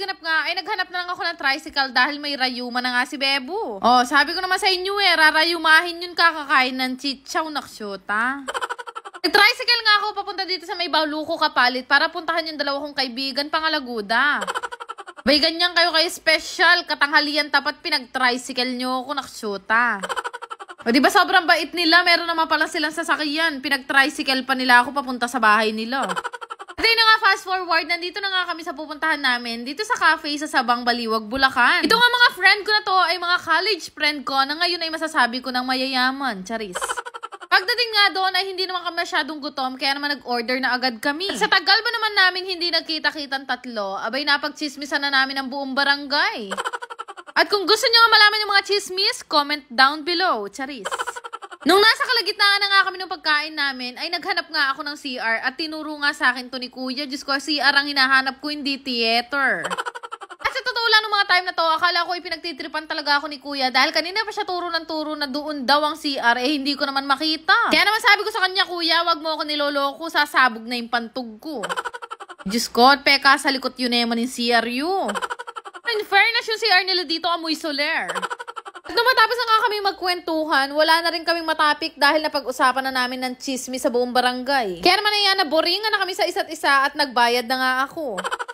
ganap nga, ay naghanap na lang ako ng tricycle dahil may rayuma na nga si Bebo. Oh, sabi ko naman sa inyo eh, rarayumahin yun kakakain ng chichaw naksyota. Nag-tricycle nga ako papunta dito sa may Bauluco kapalit para puntahan yung dalawa kong kaibigan, Pangalaguda. May ganyan kayo kay special. Katanghalian tapat pinag-tricycle nyo ako, naksyota. O di ba sobrang bait nila, meron naman pala silang sasakyan. Pinag-tricycle pa nila ako papunta sa bahay nila fast forward, nandito na nga kami sa pupuntahan namin dito sa cafe sa Sabang Baliwag, Bulacan. Ito nga mga friend ko na to ay mga college friend ko na ngayon ay masasabi ko ng mayayaman. Charis. Pagdating nga doon ay hindi naman kami masyadong gutom kaya naman nag-order na agad kami. sa tagal ba naman namin hindi nagkita-kitang tatlo, abay napagchismisan na namin ang buong barangay. At kung gusto nyo nga malaman yung mga chismis, comment down below. Charis. Nung nasa kalagitnaan na nga kami ng pagkain namin, ay naghanap nga ako ng CR at tinuro nga sa akin to ni Kuya. Diyos ko, CR ang hinahanap ko, hindi theater. At sa totoo lang, ng mga time na to, akala ko ipinagtitripan talaga ako ni Kuya dahil kanina pa siya turo ng turo na doon daw ang CR, eh hindi ko naman makita. Kaya naman sabi ko sa kanya, Kuya, wag mo ako niloloko, sasabog na yung pantog ko. Diyos ko, peka sa likot yun naman yung CR yun. In fairness, yung CR nila dito amoy soler. Nung matapos na nga kami magkwentuhan, wala na rin kaming matapik dahil napag-usapan na namin ng chismis sa buong barangay. Kaya naman na yan, naboringan na kami sa isa't isa at nagbayad na nga ako.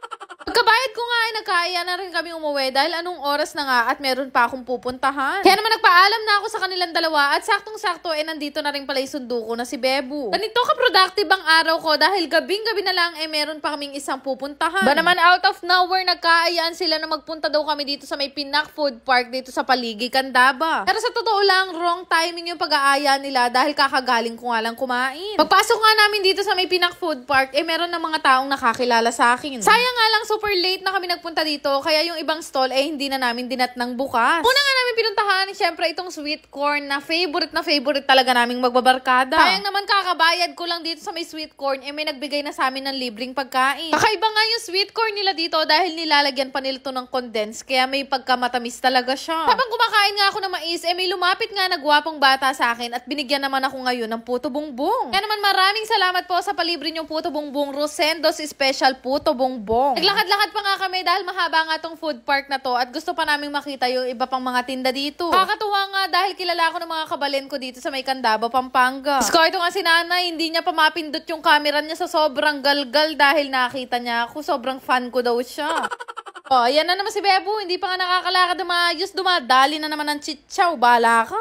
Pagkabayad ko nga ay nakaya na rin kami umuwi dahil anong oras na nga at meron pa akong pupuntahan. Kaya naman nagpaalam na ako sa kanilang dalawa at saktong-sakto ay eh, nandito na rin pala yung sundo ko na si Bebu. Ganito ka-productive ang araw ko dahil gabing-gabi na lang ay eh, meron pa kaming isang pupuntahan. Ba naman out of nowhere nagkaayaan sila na magpunta daw kami dito sa may Pinak Food Park dito sa Paligi, Candaba. Pero sa totoo lang, wrong timing yung pag-aaya nila dahil kakagaling ko nga lang kumain. Pagpasok nga namin dito sa may Pinak Food Park, eh meron na mga taong nakakilala sa akin. Sayang nga lang super super late na kami nagpunta dito, kaya yung ibang stall eh hindi na namin dinat ng bukas. Una nga namin pinuntahan, syempre itong sweet corn na favorite na favorite talaga naming magbabarkada. Sayang naman kakabayad ko lang dito sa may sweet corn, eh may nagbigay na sa amin ng libreng pagkain. Kakaiba nga yung sweet corn nila dito dahil nilalagyan pa nila to ng condensed, kaya may pagkamatamis talaga siya. Habang kumakain nga ako ng mais, eh may lumapit nga na gwapong bata sa akin at binigyan naman ako ngayon ng puto bongbong. Kaya naman maraming salamat po sa palibre niyong puto bongbong Rosendos Special Puto Bongbong. Naglakad Naglakad pa nga kami dahil mahaba nga tong food park na to at gusto pa naming makita yung iba pang mga tinda dito. Kakatuwa nga dahil kilala ko ng mga kabalin ko dito sa may Candaba, Pampanga. Sko, ito nga si nanay, hindi niya pa mapindot yung camera niya sa sobrang galgal dahil nakita niya ako. Sobrang fan ko daw siya. Oh, ayan na naman si Bebo. Hindi pa nga nakakalakad ng maayos. Dumadali na naman ng chichaw. Bala ka.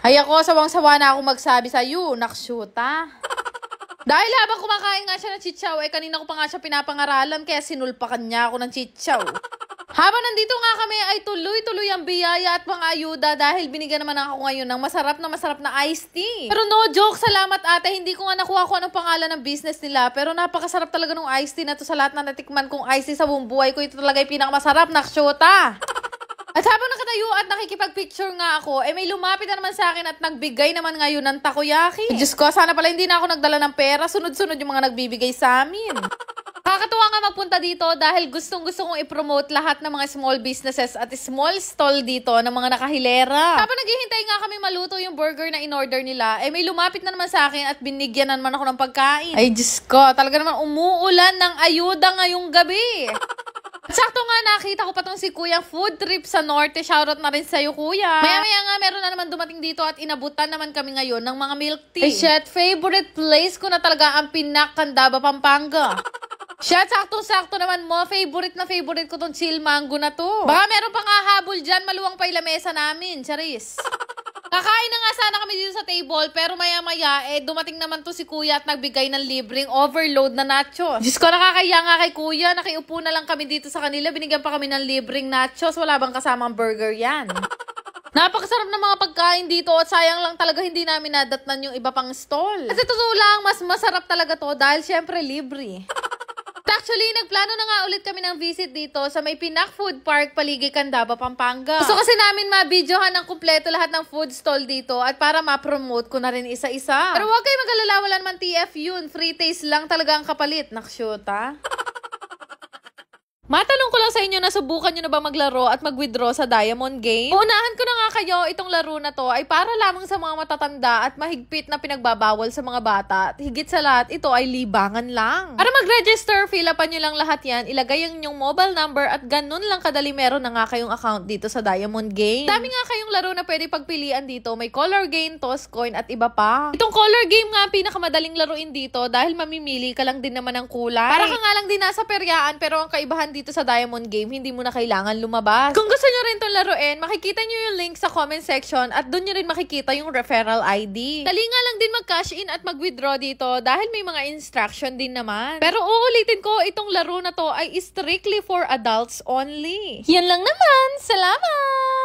Hay ako, sawang-sawa na ako magsabi sa iyo. Nakshoot, ha? Dahil habang kumakain nga siya ng chichaw, eh, kanina ko pa nga siya pinapangaralan kaya sinulpakan niya ako ng chichaw. Habang nandito nga kami ay tuloy-tuloy ang biyaya at mga ayuda dahil binigyan naman ako ngayon ng masarap na masarap na iced tea. Pero no joke, salamat ate, hindi ko nga nakuha ko anong pangalan ng business nila pero napakasarap talaga ng iced tea na to sa lahat na natikman kong iced tea sa buong buhay ko. Ito talaga ay pinakamasarap, na nakshota! At habang nakatayo at nakikipag-picture nga ako, eh may lumapit na naman sa akin at nagbigay naman ngayon ng takoyaki. Diyos ko, sana pala hindi na ako nagdala ng pera. Sunod-sunod yung mga nagbibigay sa amin. Kakatuwa nga magpunta dito dahil gustong gusto kong i-promote lahat ng mga small businesses at small stall dito ng mga nakahilera. Tapos naghihintay nga kami maluto yung burger na in-order nila, eh may lumapit na naman sa akin at binigyan na naman ako ng pagkain. Ay, Diyos ko, talaga naman umuulan ng ayuda ngayong gabi. Sakto nga nakita ko pa tong si Kuya Food Trip sa Norte. Shoutout na rin sa'yo, Kuya. Maya-maya nga, meron na naman dumating dito at inabutan naman kami ngayon ng mga milk tea. Eh, shit, favorite place ko na talaga ang Pinakandaba, Pampanga. Shit, sakto-sakto naman mo. Favorite na favorite ko tong chill mango na to. Baka meron pang ahabol dyan, maluwang pa ilamesa namin. Charis. Kakain na nga sana kami dito sa table, pero maya-maya, eh, dumating naman to si kuya at nagbigay ng libreng overload na nachos. Diyos ko, nakakaya nga kay kuya. Nakiupo na lang kami dito sa kanila. Binigyan pa kami ng libreng nachos. Wala bang kasamang burger yan? Napakasarap ng mga pagkain dito at sayang lang talaga hindi namin nadatnan yung iba pang stall. Kasi totoo lang, mas masarap talaga to dahil syempre libre. Actually, nagplano na nga ulit kami ng visit dito sa may Pinak Food Park, Paligi, Candaba, Pampanga. Gusto kasi namin mabidyohan ng kumpleto lahat ng food stall dito at para ma-promote ko na rin isa-isa. Pero huwag kayo magalala, wala naman TF yun. Free taste lang talaga ang kapalit. Nakshoot, ha? Matanong ko lang sa inyo, nasubukan nyo na ba maglaro at mag-withdraw sa Diamond Game? Unahan ko na nga kayo, itong laro na to ay para lamang sa mga matatanda at mahigpit na pinagbabawal sa mga bata. Higit sa lahat, ito ay libangan lang. Para mag-register, fill upan nyo lang lahat yan, ilagay ang inyong mobile number at ganun lang kadali meron na nga kayong account dito sa Diamond Game. Dami nga kayong laro na pwede pagpilian dito. May color game, toss coin at iba pa. Itong color game nga pinakamadaling laruin dito dahil mamimili ka lang din naman ng kulay. Para ka nga lang din nasa peryaan pero ang kaibahan dito dito sa Diamond Game, hindi mo na kailangan lumabas. Kung gusto nyo rin itong laruin, makikita nyo yung link sa comment section at doon nyo rin makikita yung referral ID. Dali nga lang din mag-cash in at mag-withdraw dito dahil may mga instruction din naman. Pero uulitin ko, itong laro na to ay strictly for adults only. Yan lang naman! Salamat!